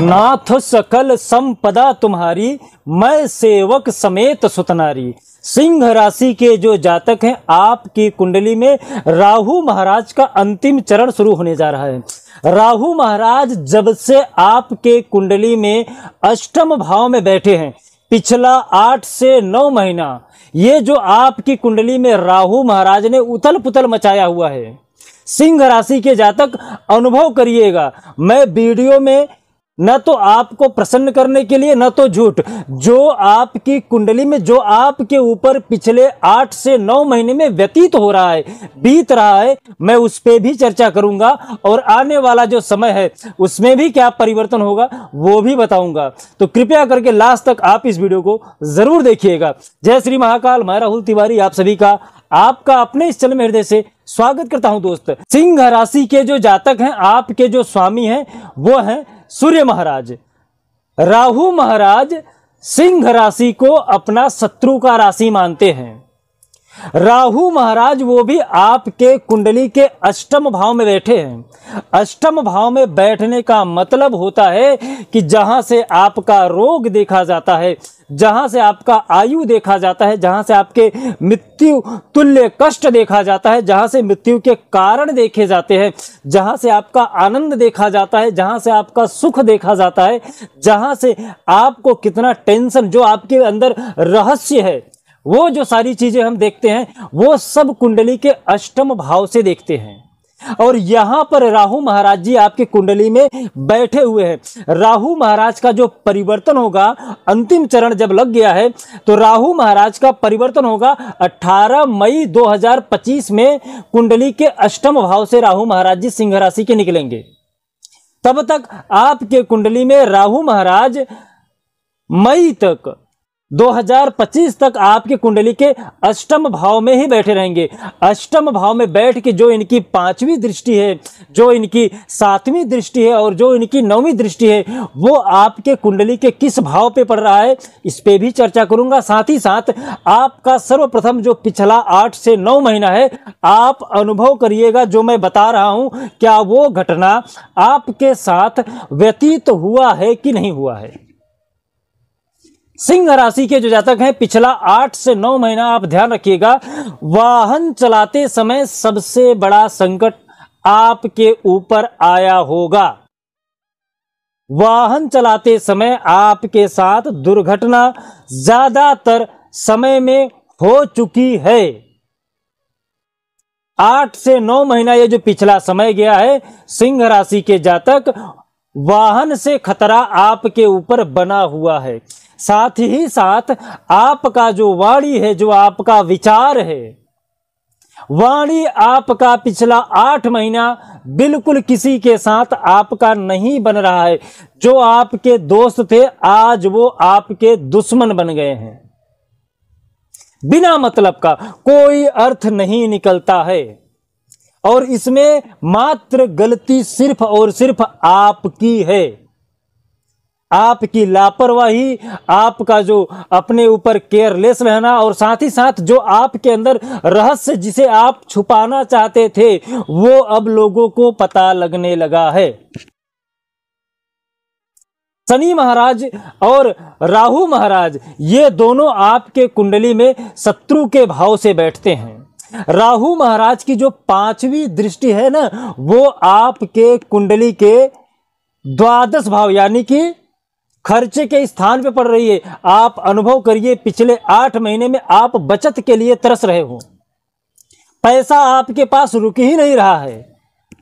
नाथ सकल संपदा तुम्हारी मैं सेवक समेत सुतनारी सिंह राशि के जो जातक हैं आपकी कुंडली में राहु महाराज का अंतिम चरण शुरू होने जा रहा है राहु महाराज जब से आपके कुंडली में अष्टम भाव में बैठे हैं पिछला आठ से नौ महीना ये जो आपकी कुंडली में राहु महाराज ने उथल पुथल मचाया हुआ है सिंह राशि के जातक अनुभव करिएगा मैं वीडियो में न तो आपको प्रसन्न करने के लिए न तो झूठ जो आपकी कुंडली में जो आपके ऊपर पिछले आठ से नौ महीने में व्यतीत हो रहा है बीत रहा है मैं उस पर भी चर्चा करूंगा और आने वाला जो समय है उसमें भी क्या परिवर्तन होगा वो भी बताऊंगा तो कृपया करके लास्ट तक आप इस वीडियो को जरूर देखिएगा जय श्री महाकाल मैं राहुल तिवारी आप सभी का आपका अपने इस चल में हृदय से स्वागत करता हूं दोस्त सिंह राशि के जो जातक हैं आपके जो स्वामी हैं वो हैं सूर्य महाराज राहु महाराज सिंह राशि को अपना शत्रु का राशि मानते हैं राहु महाराज वो भी आपके कुंडली के अष्टम भाव में बैठे हैं अष्टम भाव में बैठने का मतलब होता है कि जहां से आपका रोग देखा जाता है जहां से आपका आयु देखा जाता है जहां से आपके मृत्यु तुल्य कष्ट देखा जाता है जहां से मृत्यु के कारण देखे जाते हैं जहां से आपका आनंद देखा जाता है जहां से आपका सुख देखा जाता है जहां से आपको कितना टेंशन जो आपके अंदर रहस्य है वो जो सारी चीज़ें हम देखते हैं वो सब कुंडली के अष्टम भाव से देखते हैं और यहां पर राहु महाराज जी आपके कुंडली में बैठे हुए हैं राहु महाराज का जो परिवर्तन होगा अंतिम चरण जब लग गया है तो राहु महाराज का परिवर्तन होगा 18 मई 2025 में कुंडली के अष्टम भाव से राहु महाराज जी सिंह राशि के निकलेंगे तब तक आपके कुंडली में राहु महाराज मई तक 2025 तक आपकी कुंडली के अष्टम भाव में ही बैठे रहेंगे अष्टम भाव में बैठ के जो इनकी पांचवी दृष्टि है जो इनकी सातवीं दृष्टि है और जो इनकी नौवीं दृष्टि है वो आपके कुंडली के किस भाव पे पड़ रहा है इस पर भी चर्चा करूंगा साथ ही साथ आपका सर्वप्रथम जो पिछला आठ से नौ महीना है आप अनुभव करिएगा जो मैं बता रहा हूं क्या वो घटना आपके साथ व्यतीत हुआ है कि नहीं हुआ है सिंह राशि के जो जातक हैं पिछला आठ से नौ महीना आप ध्यान रखिएगा वाहन चलाते समय सबसे बड़ा संकट आपके ऊपर आया होगा वाहन चलाते समय आपके साथ दुर्घटना ज्यादातर समय में हो चुकी है आठ से नौ महीना ये जो पिछला समय गया है सिंह राशि के जातक वाहन से खतरा आपके ऊपर बना हुआ है साथ ही साथ आपका जो वाणी है जो आपका विचार है वाणी आपका पिछला आठ महीना बिल्कुल किसी के साथ आपका नहीं बन रहा है जो आपके दोस्त थे आज वो आपके दुश्मन बन गए हैं बिना मतलब का कोई अर्थ नहीं निकलता है और इसमें मात्र गलती सिर्फ और सिर्फ आपकी है आपकी लापरवाही आपका जो अपने ऊपर केयरलेस रहना और साथ ही साथ जो आपके अंदर रहस्य जिसे आप छुपाना चाहते थे वो अब लोगों को पता लगने लगा है शनि महाराज और राहु महाराज ये दोनों आपके कुंडली में शत्रु के भाव से बैठते हैं राहु महाराज की जो पांचवी दृष्टि है ना वो आपके कुंडली के द्वादश भाव यानी कि खर्चे के स्थान पे पड़ रही है आप अनुभव करिए पिछले आठ महीने में आप बचत के लिए तरस रहे हो पैसा आपके पास रुक ही नहीं रहा है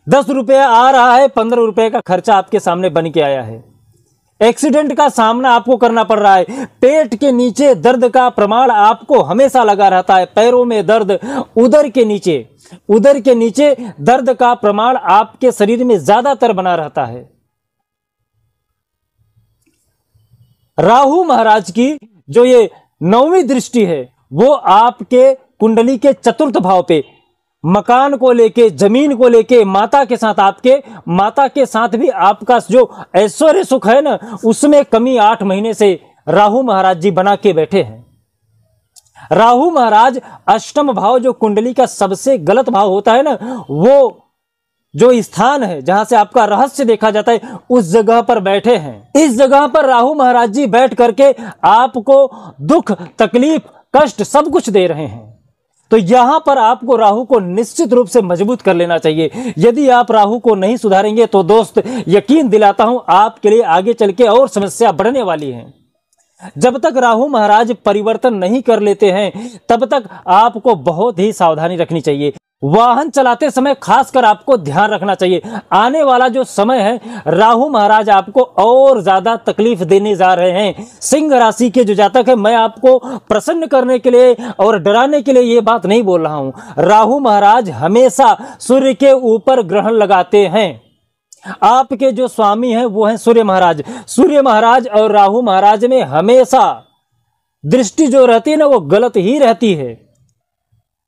दस रुपया आ रहा है पंद्रह रुपये का खर्चा आपके सामने बन के आया है एक्सीडेंट का सामना आपको करना पड़ रहा है पेट के नीचे दर्द का प्रमाण आपको हमेशा लगा रहता है पैरों में दर्द उधर के नीचे उधर के नीचे दर्द का प्रमाण आपके शरीर में ज्यादातर बना रहता है राहु महाराज की जो ये नौवीं दृष्टि है वो आपके कुंडली के चतुर्थ भाव पे मकान को लेके जमीन को लेके माता के साथ आपके माता के साथ भी आपका जो ऐश्वर्य सुख है ना उसमें कमी आठ महीने से राहु महाराज जी बना के बैठे हैं राहु महाराज अष्टम भाव जो कुंडली का सबसे गलत भाव होता है ना वो जो स्थान है जहां से आपका रहस्य देखा जाता है उस जगह पर बैठे हैं इस जगह पर राहु महाराज जी बैठ करके आपको दुख तकलीफ कष्ट सब कुछ दे रहे हैं तो यहां पर आपको राहु को निश्चित रूप से मजबूत कर लेना चाहिए यदि आप राहु को नहीं सुधारेंगे तो दोस्त यकीन दिलाता हूं आपके लिए आगे चल के और समस्या बढ़ने वाली है जब तक राहु महाराज परिवर्तन नहीं कर लेते हैं तब तक आपको बहुत ही सावधानी रखनी चाहिए वाहन चलाते समय खासकर आपको ध्यान रखना चाहिए आने वाला जो समय है राहु महाराज आपको और ज्यादा तकलीफ देने जा रहे हैं सिंह राशि के जो जातक है मैं आपको प्रसन्न करने के लिए और डराने के लिए ये बात नहीं बोल रहा हूं राहु महाराज हमेशा सूर्य के ऊपर ग्रहण लगाते हैं आपके जो स्वामी हैं वो हैं सूर्य महाराज सूर्य महाराज और राहु महाराज में हमेशा दृष्टि जो रहती है ना वो गलत ही रहती है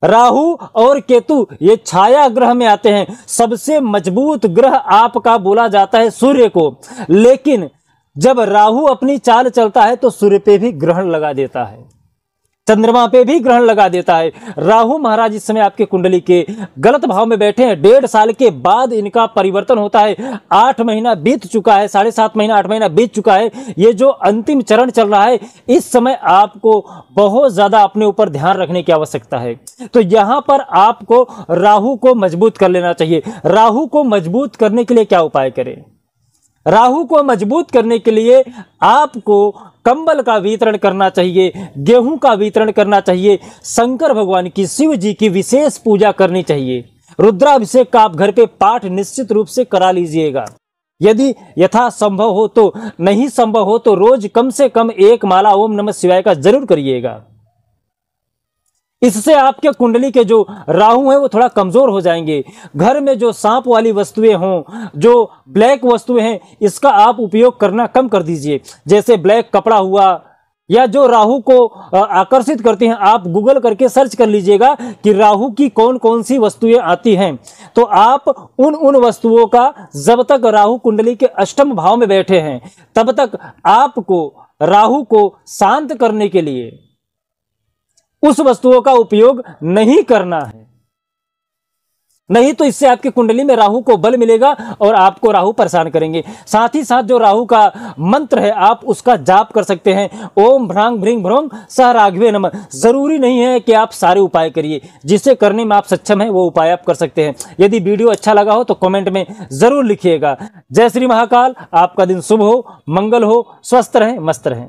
राहु और केतु ये छाया ग्रह में आते हैं सबसे मजबूत ग्रह आपका बोला जाता है सूर्य को लेकिन जब राहु अपनी चाल चलता है तो सूर्य पे भी ग्रहण लगा देता है चंद्रमा पे भी ग्रहण लगा देता है राहु महाराज इस समय आपके कुंडली के गलत भाव में बैठे हैं डेढ़ साल के बाद इनका परिवर्तन होता है आठ महीना बीत चुका है साढ़े सात महीना आठ महीना बीत चुका है ये जो अंतिम चरण चल रहा है इस समय आपको बहुत ज़्यादा अपने ऊपर ध्यान रखने की आवश्यकता है तो यहाँ पर आपको राहु को मजबूत कर लेना चाहिए राहु को मजबूत करने के लिए क्या उपाय करें राहु को मजबूत करने के लिए आपको कंबल का वितरण करना चाहिए गेहूं का वितरण करना चाहिए शंकर भगवान की शिव जी की विशेष पूजा करनी चाहिए रुद्राभिषेक का आप घर पे पाठ निश्चित रूप से करा लीजिएगा यदि यथा संभव हो तो नहीं संभव हो तो रोज कम से कम एक माला ओम नमः शिवाय का जरूर करिएगा इससे आपके कुंडली के जो राहु हैं वो थोड़ा कमज़ोर हो जाएंगे घर में जो सांप वाली वस्तुएं हों जो ब्लैक वस्तुएं हैं इसका आप उपयोग करना कम कर दीजिए जैसे ब्लैक कपड़ा हुआ या जो राहु को आकर्षित करते हैं आप गूगल करके सर्च कर लीजिएगा कि राहु की कौन कौन सी वस्तुएं आती हैं तो आप उन उन वस्तुओं का जब तक राहु कुंडली के अष्टम भाव में बैठे हैं तब तक आपको राहु को शांत करने के लिए उस वस्तुओं का उपयोग नहीं करना है नहीं तो इससे आपकी कुंडली में राहु को बल मिलेगा और आपको राहु परेशान करेंगे साथ ही साथ जो राहु का मंत्र है आप उसका जाप कर सकते हैं ओम भ्रांग भ्रिंग भ्रोंग सह राघवे नम जरूरी नहीं है कि आप सारे उपाय करिए जिसे करने में आप सक्षम है वो उपाय आप कर सकते हैं यदि वीडियो अच्छा लगा हो तो कॉमेंट में जरूर लिखिएगा जय श्री महाकाल आपका दिन शुभ हो मंगल हो स्वस्थ रहें मस्त रहें